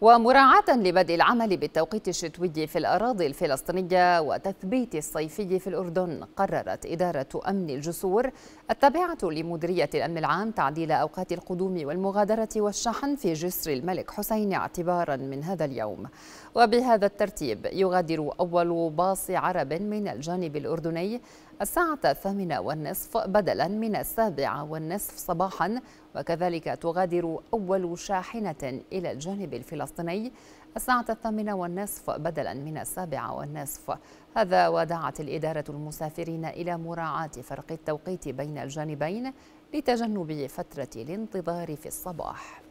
ومراعاة لبدء العمل بالتوقيت الشتوي في الأراضي الفلسطينية وتثبيت الصيفي في الأردن قررت إدارة أمن الجسور التابعة لمديرية الأمن العام تعديل أوقات القدوم والمغادرة والشحن في جسر الملك حسين اعتبارا من هذا اليوم وبهذا الترتيب يغادر أول باص عرب من الجانب الأردني الساعة الثامنة والنصف بدلا من السابعة والنصف صباحا وكذلك تغادر أول شاحنة إلى الجانب الفلسطيني الفلسطيني الساعة الثامنة والنصف بدلا من السابعة والنصف هذا ودعت الإدارة المسافرين إلى مراعاة فرق التوقيت بين الجانبين لتجنب فترة الانتظار في الصباح